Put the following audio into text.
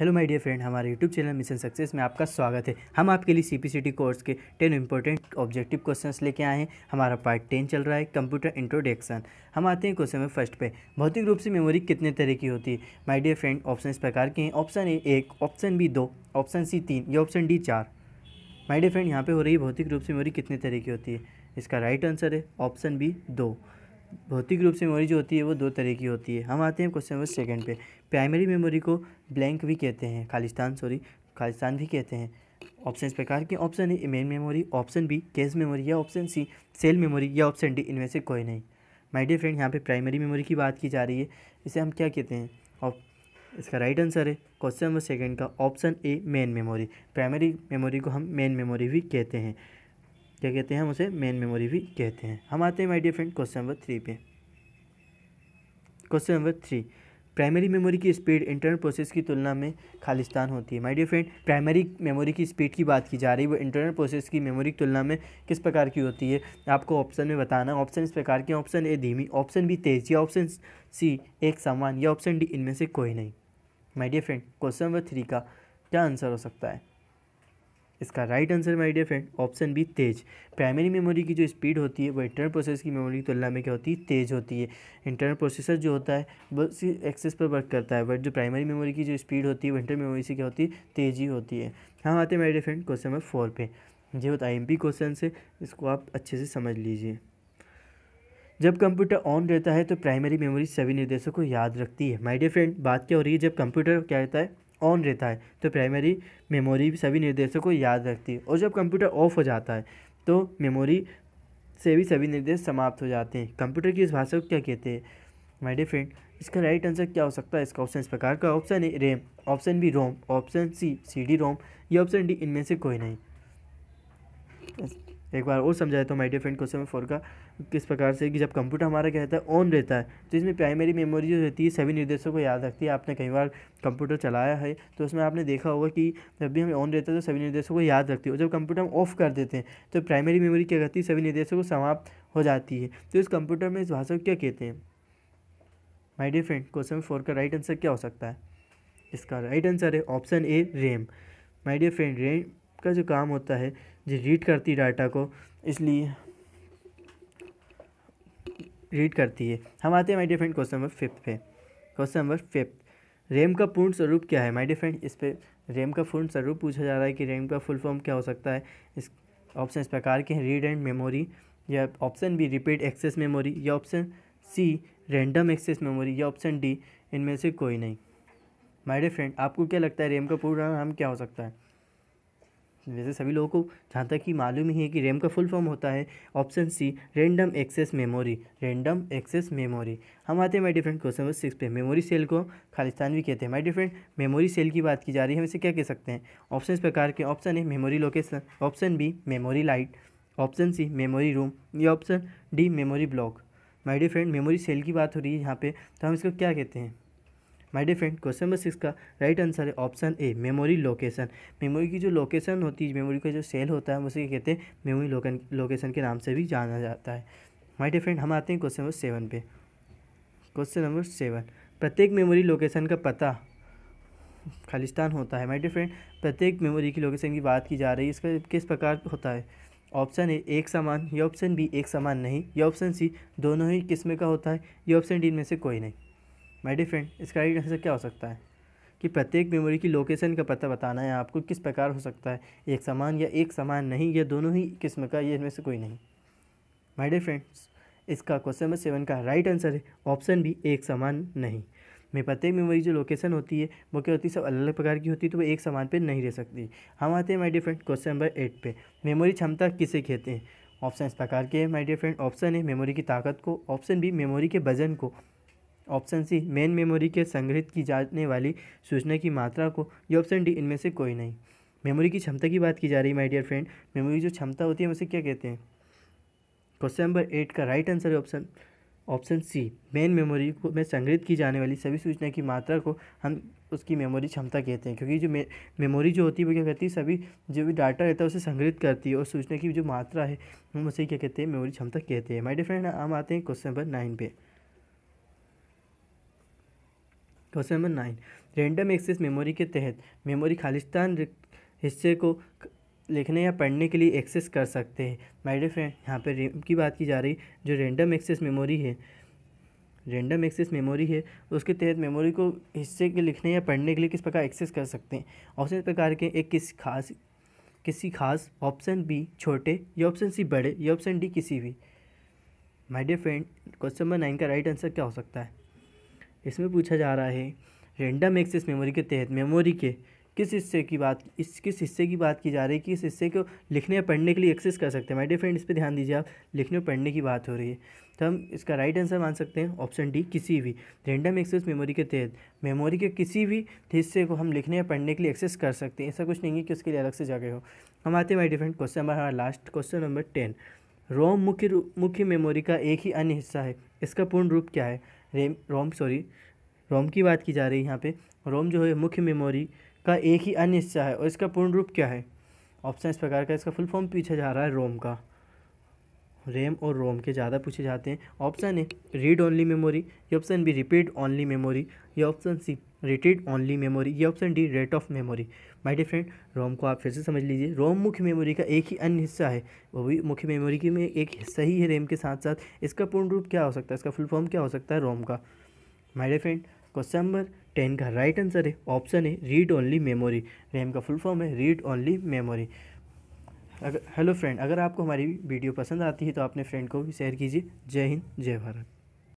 hello my dear friend हमारे YouTube channel mission success में आपका स्वागत है हम आपके लिए सीपीसीटी कोर्स के टेन इंपॉर्टेंट ऑब्जेक्टिव क्वेश्चंस लेके आए हैं हमारा पार्ट टेन चल रहा है कंप्यूटर इंट्रोडक्शन हम आते हैं क्वेश्चन में फर्स्ट पे भौतिक रूप से मेमोरी कितने तरह की होती है माई डियर फ्रेंड ऑप्शन इस प्रकार के हैं ऑप्शन ए एक ऑप्शन बी दो ऑप्शन सी तीन या ऑप्शन डी चार माई डियर फ्रेंड यहाँ पर हो रही है भौतिक रूप से मेमोरी कितने तरह की होती है इसका राइट आंसर है ऑप्शन बी दो भौतिक रूप से मेमोरी जो होती है वो दो तरह की होती है हम आते हैं क्वेश्चन नंबर सेकंड पे प्राइमरी मेमोरी को ब्लैंक भी कहते हैं खालिस्तान सॉरी खालिस्तान भी कहते हैं ऑप्शन इस प्रकार के option A main memory option B cache memory या ऑप्शन सी सेल मेमोरी या ऑप्शन डी इनमें से कोई नहीं माय डियर फ्रेंड यहाँ पे प्राइमरी मेमोरी की बात की जा रही है इसे हम क्या कहते हैं और इसका राइट आंसर है क्वेश्चन नंबर सेकेंड का option A main memory primary memory को हम मेन मेमोरी भी कहते हैं क्या कहते हैं हम उसे मेन मेमोरी भी कहते हैं हम आते हैं my dear friend question number three पे question number three primary memory की स्पीड इंटरनल प्रोसेस की तुलना में खालिस्तान होती है my dear friend primary memory की स्पीड की बात की जा रही है वो इंटरनल प्रोसेस की मेमोरी की तुलना में किस प्रकार की होती है आपको ऑप्शन में बताना ऑप्शन इस प्रकार के ऑप्शन ए धीमी ऑप्शन बी तेज या ऑप्शन सी एक समान या ऑप्शन डी इनमें से कोई नहीं my dear friend question number three का क्या आंसर हो सकता है इसका right answer my dear friend option B तेज प्राइमरी मेमोरी की जो स्पीड होती है वो इंटरनल प्रोसेस की मेमोरी की तुलना में क्या होती है तेज़ होती है इंटरनल प्रोसेसर जो होता है वो उसी एक्सेस पर वर्क करता है बट जो प्राइमरी मेमोरी की जो स्पीड होती है वो इंटरनल मेमोरी से क्या होती है तेज़ी होती है हम आते हैं my dear friend question number four पे जो होता है क्वेश्चन से इसको आप अच्छे से समझ लीजिए जब कंप्यूटर ऑन रहता है तो प्राइमरी मेमोरी सभी निर्देशों को याद रखती है माय डियर फ्रेंड बात क्या हो रही है जब कंप्यूटर क्या रहता है ऑन रहता है तो प्राइमरी मेमोरी सभी निर्देशों को याद रखती है और जब कंप्यूटर ऑफ हो जाता है तो मेमोरी से भी सभी निर्देश समाप्त हो जाते हैं कंप्यूटर की इस भाषा को क्या कहते हैं माई फ्रेंड इसका राइट आंसर क्या हो सकता है इसका ऑप्शन इस प्रकार का option A RAM option B ROM option C C D ROM या ऑप्शन डी इनमें से कोई नहीं एक बार और समझाया तो माइडियर फ्रेंड क्वेश्चन फोर का किस प्रकार से कि जब कंप्यूटर हमारा क्या रहता है ऑन रहता है तो इसमें प्राइमरी मेमोरी जो रहती है सभी निर्देशों को याद रखती है आपने कई बार कंप्यूटर चलाया है तो उसमें आपने देखा होगा कि जब भी हमें ऑन रहता है तो सभी निर्देशों को याद रखती है और जब कंप्यूटर हम ऑफ कर देते हैं तो प्राइमरी मेमोरी क्या करती है सभी निर्देशों को समाप्त हो जाती है तो इस कंप्यूटर में इस भाषा को क्या कहते हैं my dear dear friend question four का राइट आंसर क्या हो सकता है इसका राइट आंसर है option A RAM my dear dear friend RAM का जो काम होता है ये रीड करती है डाटा को इसलिए रीड करती है हम आते हैं my dear friend friend question number fifth पे क्वेश्चन नंबर फिफ्थ रेम का पूर्ण स्वरूप क्या है माई डिफ्रेंड फ्रेंड इस पर रेम का पूर्ण स्वरूप पूछा जा रहा है कि रेम का फुल फॉर्म क्या हो सकता है इस ऑप्शन इस प्रकार के हैं रीड एंड मेमोरी या option B repeat access memory या option C random access memory या ऑप्शन डी इनमें से कोई नहीं माई डिफ्रेंड फ्रेंड आपको क्या लगता है रेम का पूर्ण नाम क्या हो सकता है वैसे सभी लोगों को जहाँ तक कि मालूम ही है कि रैम का फुल फॉर्म होता है option C random access memory random access memory हम आते हैं my different question number six पे मेमोरी सेल को खालिस्तान भी कहते हैं माई डिफरेंट मेमोरी सेल की बात की जा रही है हम इसे क्या कह सकते हैं ऑप्शन इस प्रकार के ऑप्शन है memory location option B memory light option C memory room या option D memory block my different memory cell की बात हो रही है यहाँ पे तो हम इसको क्या कहते हैं my dear friend question number six का राइट आंसर है option A memory location memory की जो लोकेशन होती है मेमोरी का जो सेल होता है उसे कहते हैं मेमोरी लोकेशन के नाम से भी जाना जाता है माई डियर फ्रेंड हम आते हैं क्वेश्चन नंबर सेवन पे क्वेश्चन नंबर सेवन प्रत्येक मेमोरी लोकेशन का पता खालिस्तान होता है माय डियर फ्रेंड प्रत्येक मेमोरी की लोकेशन की बात की जा रही है इसका किस प्रकार होता है ऑप्शन ए एक समान या ऑप्शन बी एक समान नहीं या ऑप्शन सी दोनों ही किस्म का होता है या ऑप्शन डी में से कोई नहीं माय डी फ्रेंड इसका राइट आंसर क्या हो सकता है कि प्रत्येक मेमोरी की लोकेशन का पता बताना है आपको किस प्रकार हो सकता है एक समान या एक समान नहीं या दोनों ही किस्म का ये इनमें से कोई नहीं माय डियर फ्रेंड्स इसका क्वेश्चन नंबर सेवन का राइट आंसर है ऑप्शन भी एक समान नहीं मैं प्रत्येक मेमोरी जो लोकेशन होती है वो क्या होती है सब अलग अलग प्रकार की होती है तो वो एक समान पे नहीं रह सकती हम आते हैं my dear friend question number eight पे मेमोरी क्षमता किसे कहते हैं ऑप्शन इस प्रकार के हैं माय डियर फ्रेंड ऑप्शन है मेमोरी की ताकत को ऑप्शन भी मेमोरी के वजन को ऑप्शन सी मेन मेमोरी के संग्रहित की जाने वाली सूचना की मात्रा को ये ऑप्शन डी इनमें से कोई नहीं मेमोरी की क्षमता की बात की जा रही है माई डियर फ्रेंड मेमोरी जो क्षमता होती है उसे क्या कहते हैं क्वेश्चन नंबर एट का राइट आंसर है option option C main memory को में संग्रहित की जाने वाली सभी सूचना की मात्रा को हम उसकी मेमोरी क्षमता कहते हैं क्योंकि जो मे, मेमोरी जो होती है वो क्या कहती है सभी जो भी डाटा रहता है उसे संग्रहित करती है और सूचना की जो मात्रा है हम उसे क्या कहते हैं मेमोरी क्षमता कहते हैं माई डिफ्रेंड फ्रेंड हम आते हैं क्वेश्चन नंबर नाइन पे question number nine random access memory के तहत मेमोरी खालिस्तान हिस्से को लिखने या पढ़ने के लिए एक्सेस कर सकते हैं माय डियर फ्रेंड यहाँ पर रेम की बात की जा रही जो रेंडम एक्सेस मेमोरी है रेंडम एक्सेस मेमोरी है उसके तहत मेमोरी को हिस्से के लिखने या पढ़ने के लिए किस प्रकार एक्सेस कर सकते हैं ऑप्शन प्रकार के एक किस खास किसी खास ऑप्शन बी छोटे या ऑप्शन सी बड़े या ऑप्शन डी किसी भी my dear friend question number nine का राइट आंसर क्या हो सकता है इसमें पूछा जा रहा है रेंडम एक्सेस मेमोरी के तहत मेमोरी के किस हिस्से की बात इस किस हिस्से की बात की जा रही है कि इस हिस्से को लिखने या पढ़ने के लिए एक्सेस कर सकते हैं माई डिफ्रेंड इस पर ध्यान दीजिए आप लिखने और पढ़ने की बात हो रही है तो हम इसका राइट आंसर मान सकते हैं ऑप्शन डी किसी भी रेंडम एक्सेस मेमोरी के तहत मेमोरी के किसी भी हिस्से को हम लिखने या पढ़ने के लिए एक्सेस कर सकते हैं ऐसा कुछ नहीं है कि उसके लिए अलग से जगह हो हम आते हैं माई डिफरेंट क्वेश्चन नंबर हमारा last question number ten ROM मुख्य मुख्य मेमोरी का एक ही अन्य हिस्सा है इसका पूर्ण रूप क्या है रेम रोम सॉरी रोम की बात की जा रही है यहाँ पे रोम जो है मुख्य मेमोरी का एक ही अन्य हिस्सा है और इसका पूर्ण रूप क्या है ऑप्शन इस प्रकार का इसका फुल फॉर्म पीछे जा रहा है रोम का रैम और रोम के ज़्यादा पूछे जाते हैं option A read only memory ये option B repeat only memory ये option C rated only memory ये option D rate of memory my dear friend ROM को आप फिर से समझ लीजिए रोम मुख्य मेमोरी का एक ही अन्य हिस्सा है वो भी मुख्य मेमोरी की में एक हिस्सा ही है रैम के साथ साथ इसका पूर्ण रूप क्या हो सकता है इसका फुल फॉर्म क्या हो सकता है रोम का my dear friend question number ten का राइट आंसर है ऑप्शन है रीड ओनली मेमोरी रैम का फुल फॉर्म है रीड ओनली मेमोरी अगर हेलो फ्रेंड अगर आपको हमारी वीडियो पसंद आती है तो अपने फ्रेंड को भी शेयर कीजिए जय हिंद जय भारत